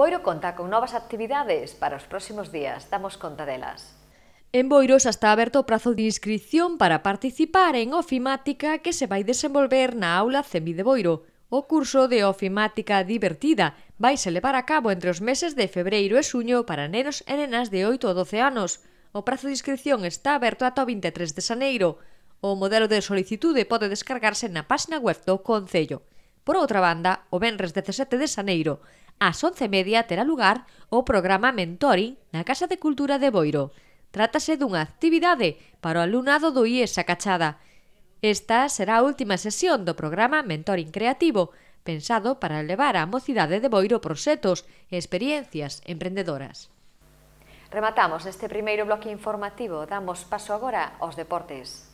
Boiro conta con novas actividades para os próximos días, damos conta delas. En Boiros está aberto o prazo de inscripción para participar en Ofimática que se vai desenvolver na aula CEMI de Boiro. O curso de Ofimática Divertida vai se levar a cabo entre os meses de febreiro e suño para nenos e nenas de 8 a 12 anos. O prazo de inscripción está aberto ata o 23 de xaneiro. O modelo de solicitude pode descargarse na páxina web do Concello. Por outra banda, o venres 17 de Xaneiro, ás 11.30 terá lugar o programa Mentoring na Casa de Cultura de Boiro. Trátase dunha actividade para o alumnado do IES Sacachada. Esta será a última sesión do programa Mentoring Creativo, pensado para elevar a mocidade de Boiro proxetos e experiencias emprendedoras. Rematamos este primeiro bloque informativo, damos paso agora aos deportes.